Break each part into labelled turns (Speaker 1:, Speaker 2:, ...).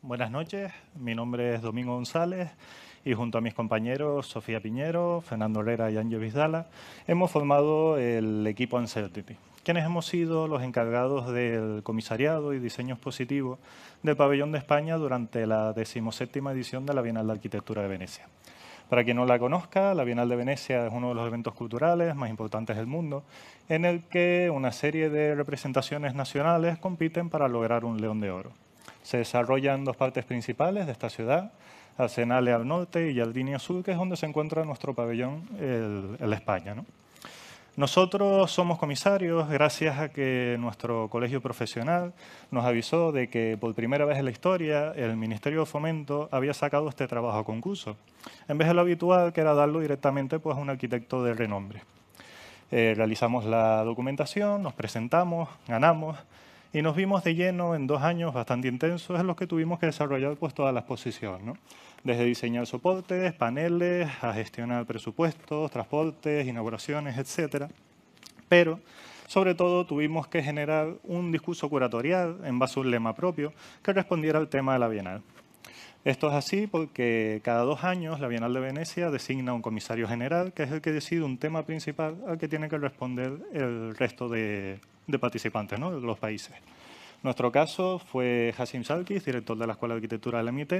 Speaker 1: buenas noches. Mi nombre es Domingo González y junto a mis compañeros Sofía Piñero, Fernando Herrera y Ángel Vizdala hemos formado el equipo Uncertainty, quienes hemos sido los encargados del comisariado y diseños positivos del pabellón de España durante la decimoséptima edición de la Bienal de Arquitectura de Venecia. Para quien no la conozca, la Bienal de Venecia es uno de los eventos culturales más importantes del mundo, en el que una serie de representaciones nacionales compiten para lograr un león de oro. Se desarrollan dos partes principales de esta ciudad, Arsenale al norte y Aldini al sur, que es donde se encuentra nuestro pabellón, el, España. Nosotros somos comisarios gracias a que nuestro colegio profesional nos avisó de que por primera vez en la historia el Ministerio de Fomento había sacado este trabajo a concurso, en vez de lo habitual que era darlo directamente pues, a un arquitecto de renombre. Eh, realizamos la documentación, nos presentamos, ganamos y nos vimos de lleno en dos años bastante intensos en los que tuvimos que desarrollar pues, toda la exposición, ¿no? desde diseñar soportes, paneles, a gestionar presupuestos, transportes, inauguraciones, etc. Pero sobre todo tuvimos que generar un discurso curatorial en base a un lema propio que respondiera al tema de la Bienal. Esto es así porque cada dos años la Bienal de Venecia designa un comisario general, que es el que decide un tema principal al que tiene que responder el resto de de participantes de los países. Nuestro caso fue Hasim Salkis, director de la Escuela de Arquitectura de la MIT,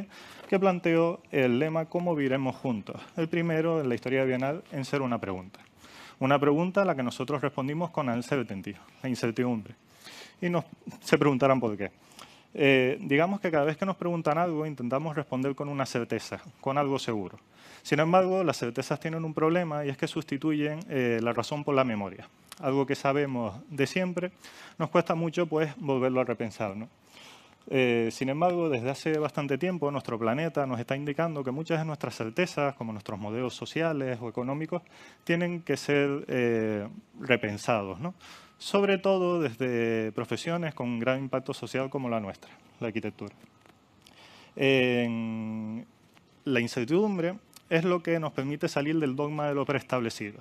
Speaker 1: que planteó el lema ¿Cómo viviremos juntos? El primero en la historia de bienal en ser una pregunta. Una pregunta a la que nosotros respondimos con uncertainty, la incertidumbre. Y nos, se preguntarán por qué. Eh, digamos que cada vez que nos preguntan algo intentamos responder con una certeza, con algo seguro. Sin embargo, las certezas tienen un problema y es que sustituyen eh, la razón por la memoria algo que sabemos de siempre, nos cuesta mucho pues, volverlo a repensar. ¿no? Eh, sin embargo, desde hace bastante tiempo nuestro planeta nos está indicando que muchas de nuestras certezas, como nuestros modelos sociales o económicos, tienen que ser eh, repensados, ¿no? sobre todo desde profesiones con un gran impacto social como la nuestra, la arquitectura. la incertidumbre es lo que nos permite salir del dogma de lo preestablecido.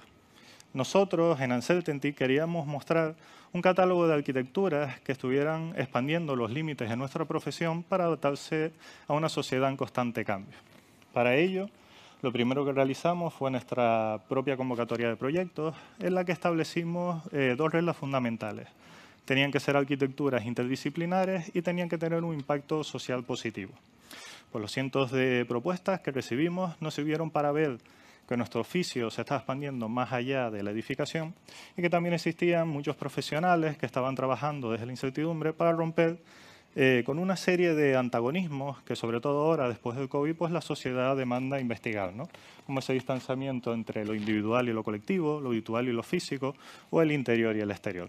Speaker 1: Nosotros en Anseltenti queríamos mostrar un catálogo de arquitecturas que estuvieran expandiendo los límites de nuestra profesión para adaptarse a una sociedad en constante cambio. Para ello, lo primero que realizamos fue nuestra propia convocatoria de proyectos, en la que establecimos eh, dos reglas fundamentales. Tenían que ser arquitecturas interdisciplinares y tenían que tener un impacto social positivo. Por los cientos de propuestas que recibimos nos sirvieron para ver que nuestro oficio se está expandiendo más allá de la edificación y que también existían muchos profesionales que estaban trabajando desde la incertidumbre para romper eh, con una serie de antagonismos que sobre todo ahora, después del COVID, pues la sociedad demanda investigar, ¿no? Como ese distanciamiento entre lo individual y lo colectivo, lo virtual y lo físico, o el interior y el exterior.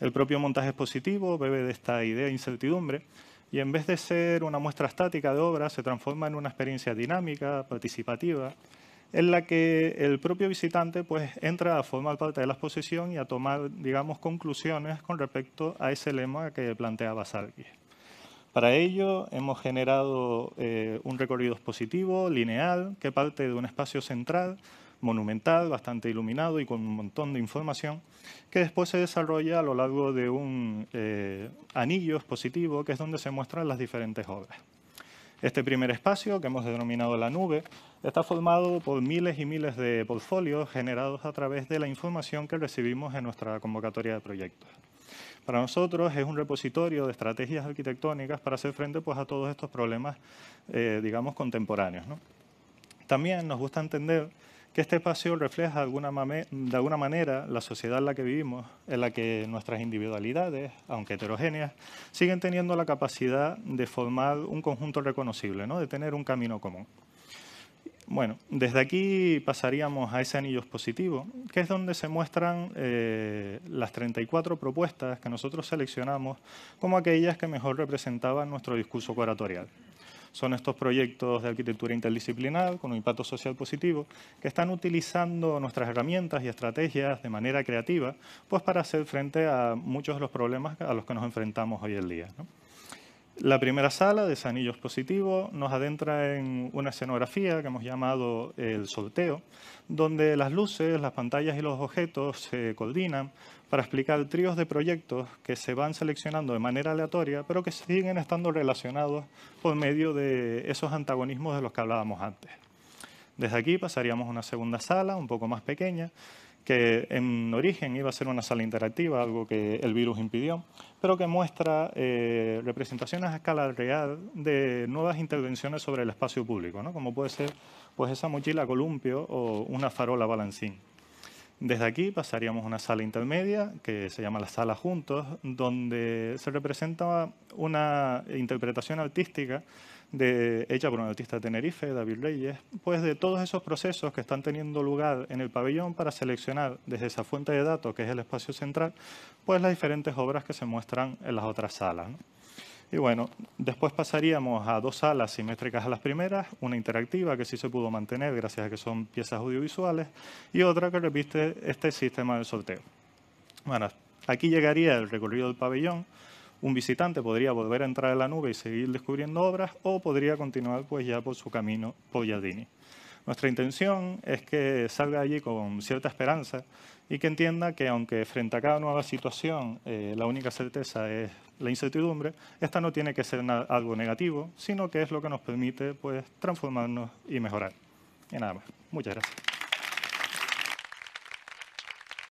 Speaker 1: El propio montaje expositivo bebe de esta idea de incertidumbre y en vez de ser una muestra estática de obra, se transforma en una experiencia dinámica, participativa, en la que el propio visitante pues, entra a formar parte de la exposición y a tomar digamos, conclusiones con respecto a ese lema que planteaba Sargis. Para ello hemos generado eh, un recorrido expositivo, lineal, que parte de un espacio central, monumental, bastante iluminado y con un montón de información, que después se desarrolla a lo largo de un eh, anillo expositivo, que es donde se muestran las diferentes obras. Este primer espacio, que hemos denominado la nube, está formado por miles y miles de portfolios generados a través de la información que recibimos en nuestra convocatoria de proyectos. Para nosotros es un repositorio de estrategias arquitectónicas para hacer frente pues, a todos estos problemas, eh, digamos, contemporáneos. También nos gusta entender que este espacio refleja de alguna, manera la sociedad en la que vivimos, en la que nuestras individualidades, aunque heterogéneas, siguen teniendo la capacidad de formar un conjunto reconocible, ¿no? de tener un camino común. Bueno, desde aquí pasaríamos a ese anillo expositivo, que es donde se muestran eh, las 34 propuestas que nosotros seleccionamos como aquellas que mejor representaban nuestro discurso curatorial. Son estos proyectos de arquitectura interdisciplinar con un impacto social positivo que están utilizando nuestras herramientas y estrategias de manera creativa pues para hacer frente a muchos de los problemas a los que nos enfrentamos hoy en día. La primera sala, de Sanillos Positivos, nos adentra en una escenografía que hemos llamado el solteo, donde las luces, las pantallas y los objetos se coordinan para explicar tríos de proyectos que se van seleccionando de manera aleatoria, pero que siguen estando relacionados por medio de esos antagonismos de los que hablábamos antes. Desde aquí pasaríamos a una segunda sala, un poco más pequeña, que en origen iba a ser una sala interactiva, algo que el virus impidió, pero que muestra eh, representaciones a escala real de nuevas intervenciones sobre el espacio público, como puede ser pues, esa mochila columpio o una farola balancín. Desde aquí pasaríamos a una sala intermedia que se llama la sala juntos, donde se representa una interpretación artística de un artista de Tenerife, David Reyes, pues de todos esos procesos que están teniendo lugar en el pabellón para seleccionar desde esa fuente de datos, que es el espacio central, pues las diferentes obras que se muestran en las otras salas. Y bueno, después pasaríamos a dos salas simétricas a las primeras, una interactiva que sí se pudo mantener gracias a que son piezas audiovisuales y otra que repite este sistema de sorteo. Bueno, aquí llegaría el recorrido del pabellón, un visitante podría volver a entrar en la nube y seguir descubriendo obras o podría continuar pues, ya por su camino Polladini. Nuestra intención es que salga allí con cierta esperanza y que entienda que aunque frente a cada nueva situación eh, la única certeza es la incertidumbre, esta no tiene que ser algo negativo, sino que es lo que nos permite pues, transformarnos y mejorar. Y nada más. Muchas gracias.